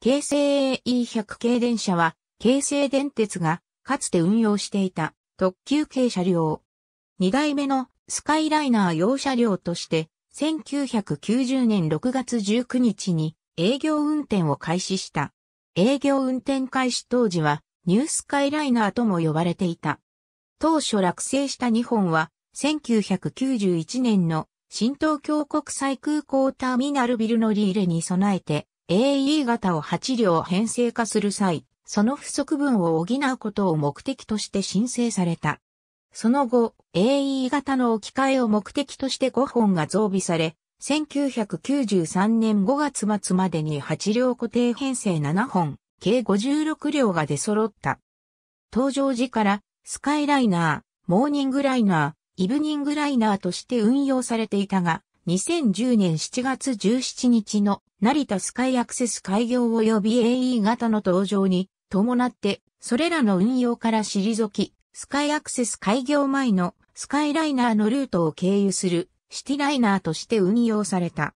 京成 AE100 系電車は、京成電鉄が、かつて運用していた、特急系車両。二代目の、スカイライナー用車両として、1990年6月19日に、営業運転を開始した。営業運転開始当時は、ニュースカイライナーとも呼ばれていた。当初落成した日本は、1991年の新東京国際空港ターミナルビルのリーレに備えて AE 型を8両編成化する際、その不足分を補うことを目的として申請された。その後、AE 型の置き換えを目的として5本が増備され、1993年5月末までに8両固定編成7本、計56両が出揃った。登場時から、スカイライナー、モーニングライナー、イブニングライナーとして運用されていたが、2010年7月17日の成田スカイアクセス開業及び AE 型の登場に伴って、それらの運用から退き、スカイアクセス開業前のスカイライナーのルートを経由するシティライナーとして運用された。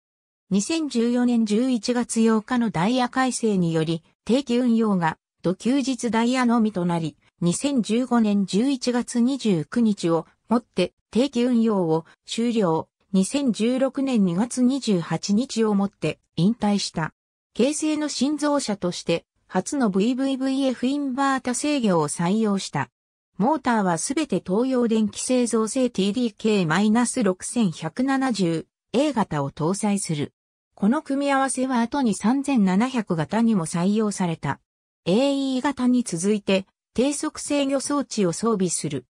2014年11月8日のダイヤ改正により、定期運用が土休日ダイヤのみとなり、2015年11月29日をもって定期運用を終了、2016年2月28日をもって引退した。形成の心臓車として初の VVVF インバータ制御を採用した。モーターはすべて東洋電気製造製 TDK-6170A 型を搭載する。この組み合わせは後に3700型にも採用された。AE 型に続いて低速制御装置を装備する。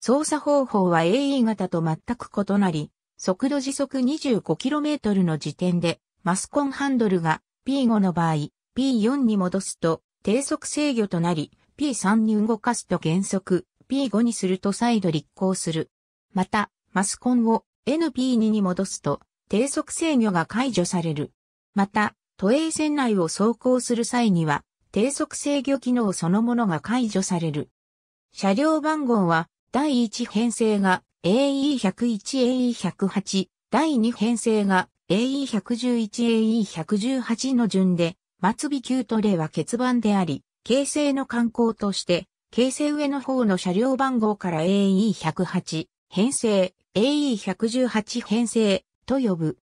操作方法は AE 型と全く異なり、速度時速 25km の時点で、マスコンハンドルが P5 の場合、P4 に戻すと低速制御となり、P3 に動かすと減速、P5 にすると再度立行する。また、マスコンを NP2 に戻すと低速制御が解除される。また、都営線内を走行する際には、低速制御機能そのものが解除される。車両番号は、第1編成が AE101AE108 第2編成が AE111AE118 の順で、末尾級と例は欠番であり、形成の観光として、形成上の方の車両番号から AE108 編成、AE118 編成と呼ぶ。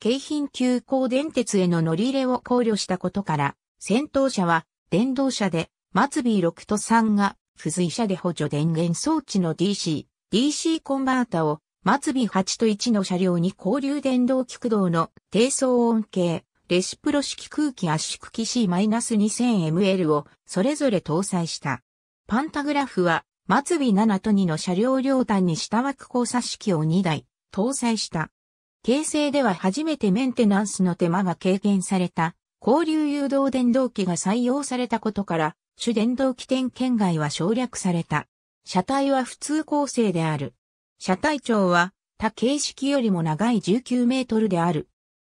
京浜急行電鉄への乗り入れを考慮したことから、先頭車は電動車で、末尾6と3が付随車で補助電源装置の DC、DC コンバータを、末尾8と1の車両に交流電動駆動の低騒音系、レシプロ式空気圧縮機 C-2000ML をそれぞれ搭載した。パンタグラフは、末尾7と2の車両両端に下枠交差式を2台搭載した。形成では初めてメンテナンスの手間が軽減された、交流誘導電動機が採用されたことから、主電動機点圏外は省略された。車体は普通構成である。車体長は他形式よりも長い19メートルである。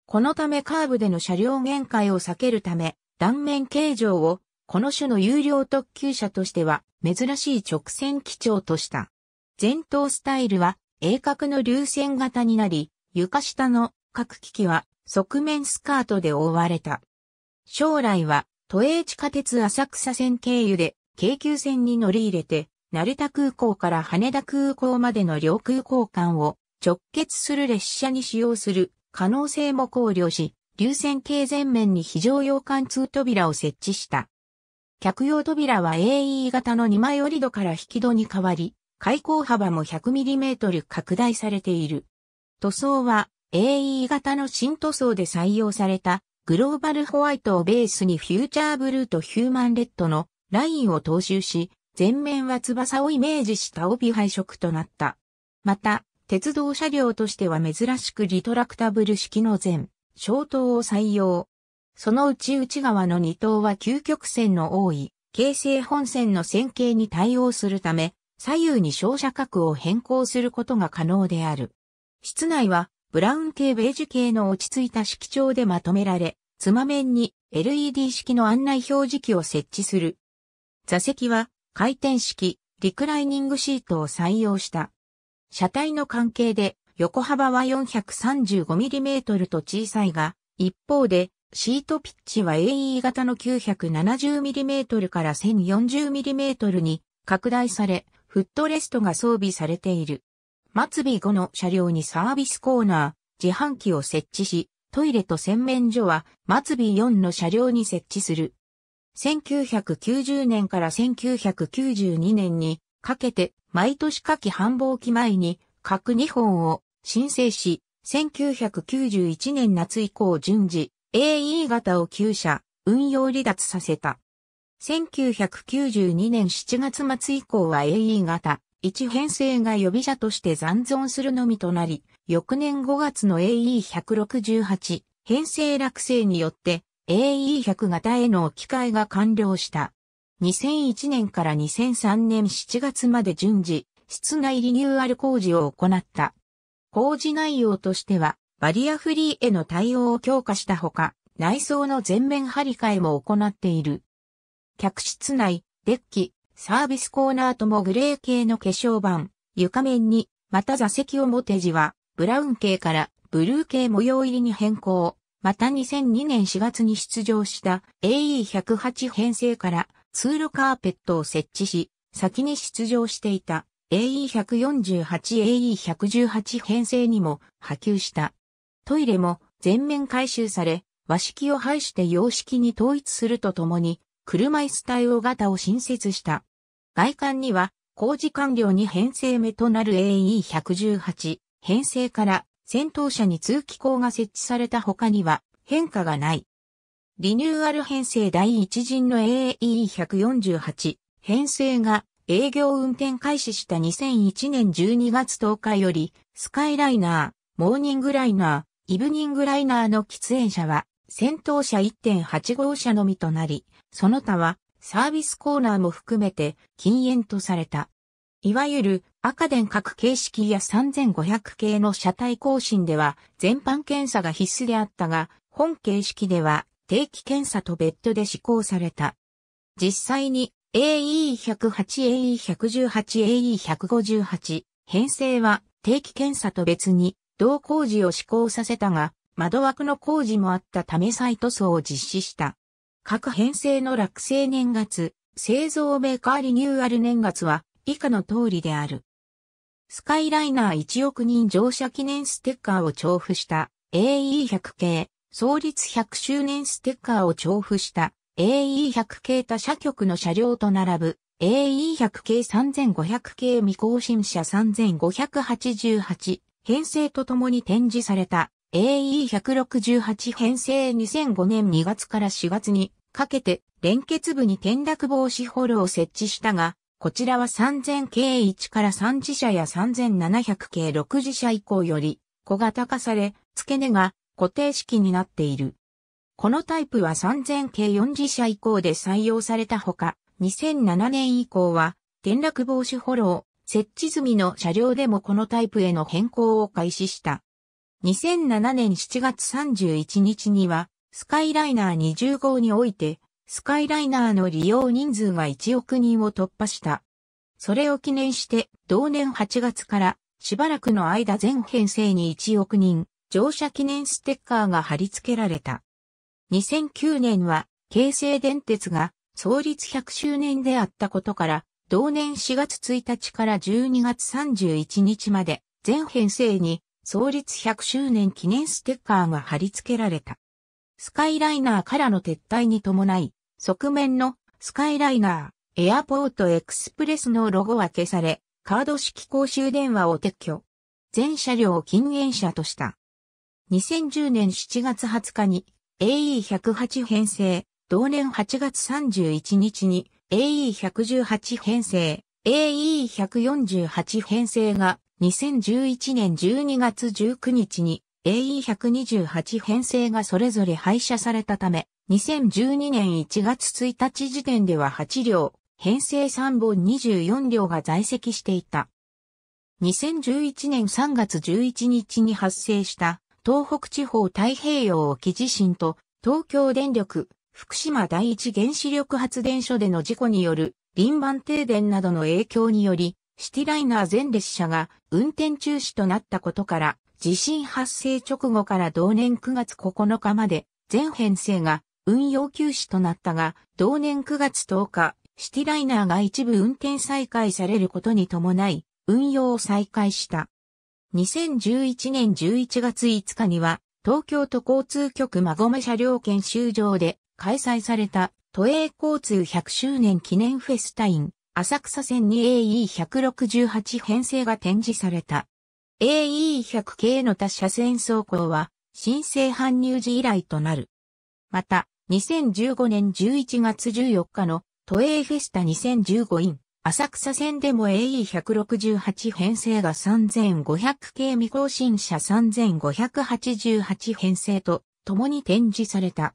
このためカーブでの車両限界を避けるため、断面形状をこの種の有料特急車としては珍しい直線基調とした。前頭スタイルは鋭角の流線型になり、床下の各機器は側面スカートで覆われた。将来は都営地下鉄浅草線経由で京急線に乗り入れて成田空港から羽田空港までの両空港間を直結する列車に使用する可能性も考慮し、流線形全面に非常用貫通扉を設置した。客用扉は AE 型の2枚折り戸から引き戸に変わり、開口幅も 100mm 拡大されている。塗装は AE 型の新塗装で採用されたグローバルホワイトをベースにフューチャーブルーとヒューマンレッドのラインを踏襲し、前面は翼をイメージした帯配色となった。また、鉄道車両としては珍しくリトラクタブル式の前、小灯を採用。そのうち内側の2灯は究極線の多い、京成本線の線形に対応するため、左右に照射角を変更することが可能である。室内は、ブラウン系ベージュ系の落ち着いた色調でまとめられ、つま面に LED 式の案内表示器を設置する。座席は回転式、リクライニングシートを採用した。車体の関係で、横幅は 435mm と小さいが、一方で、シートピッチは AE 型の 970mm から 1040mm に拡大され、フットレストが装備されている。末尾後の車両にサービスコーナー、自販機を設置し、トイレと洗面所は末尾4の車両に設置する。1990年から1992年にかけて毎年夏季繁忙期前に各2本を申請し、1991年夏以降順次 AE 型を旧社運用離脱させた。1992年7月末以降は AE 型1編成が予備車として残存するのみとなり、翌年5月の AE168 編成落成によって AE100 型への置き換えが完了した。2001年から2003年7月まで順次、室内リニューアル工事を行った。工事内容としては、バリアフリーへの対応を強化したほか、内装の全面張り替えも行っている。客室内、デッキ、サービスコーナーともグレー系の化粧板、床面に、また座席表地は、ブラウン系からブルー系模様入りに変更。また2002年4月に出場した AE108 編成から通路カーペットを設置し、先に出場していた AE148、AE118 編成にも波及した。トイレも全面回収され、和式を廃して洋式に統一するとともに、車椅子対応型を新設した。外観には工事完了に編成目となる AE118 編成から先頭車に通気口が設置された他には変化がない。リニューアル編成第一陣の AE148 編成が営業運転開始した2001年12月10日よりスカイライナー、モーニングライナー、イブニングライナーの喫煙者は先頭車1.8号車のみとなり、その他はサービスコーナーも含めて禁煙とされた。いわゆる赤電角形式や3500系の車体更新では全般検査が必須であったが、本形式では定期検査と別途で施行された。実際に AE108、AE118、AE158、編成は定期検査と別に同工事を施行させたが、窓枠の工事もあったため再塗装を実施した。各編成の落成年月、製造メーカーリニューアル年月は以下の通りである。スカイライナー1億人乗車記念ステッカーを調布した AE100 系、創立100周年ステッカーを調布した AE100 系他社局の車両と並ぶ AE100 系3500系未更新車3588編成とともに展示された AE168 編成2005年2月から4月にかけて連結部に転落防止ホールを設置したがこちらは3000系1から3自社や3700系6自社以降より小型化され、付け根が固定式になっている。このタイプは3000系4自社以降で採用されたほか、2007年以降は転落防止フォロー、設置済みの車両でもこのタイプへの変更を開始した。2007年7月31日には、スカイライナー20号において、スカイライナーの利用人数が1億人を突破した。それを記念して同年8月からしばらくの間全編成に1億人乗車記念ステッカーが貼り付けられた。2009年は京成電鉄が創立100周年であったことから同年4月1日から12月31日まで全編成に創立100周年記念ステッカーが貼り付けられた。スカイライナーからの撤退に伴い、側面のスカイライナー、エアポートエクスプレスのロゴは消され、カード式公衆電話を撤去。全車両を禁煙車とした。2010年7月20日に AE108 編成、同年8月31日に AE118 編成、AE148 編成が2011年12月19日に AE128 編成がそれぞれ廃車されたため、2012年1月1日時点では8両、編成3本24両が在籍していた。2011年3月11日に発生した東北地方太平洋沖地震と東京電力福島第一原子力発電所での事故による輪番停電などの影響によりシティライナー全列車が運転中止となったことから地震発生直後から同年9月9日まで全編成が運用休止となったが、同年9月10日、シティライナーが一部運転再開されることに伴い、運用を再開した。2011年11月5日には、東京都交通局馬込車両研修場で開催された都営交通100周年記念フェスタイン浅草線に AE168 編成が展示された。AE100 系の他車線走行は新生搬入時以来となる。また、2015年11月14日の都営フェスタ 2015in 浅草線でも AE168 編成が3500系未更新車3588編成と共に展示された。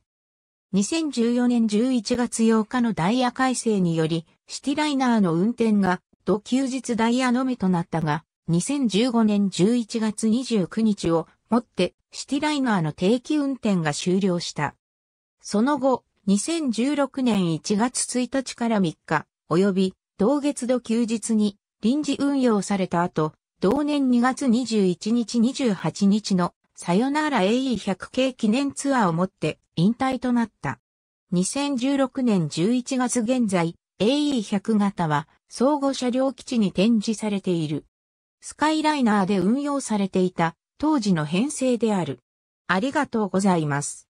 2014年11月8日のダイヤ改正により、シティライナーの運転が、土休日ダイヤのみとなったが、2015年11月29日をもって、シティライナーの定期運転が終了した。その後、2016年1月1日から3日、及び同月度休日に臨時運用された後、同年2月21日28日のサヨナラ AE100 系記念ツアーをもって引退となった。2016年11月現在、AE100 型は相互車両基地に展示されている。スカイライナーで運用されていた当時の編成である。ありがとうございます。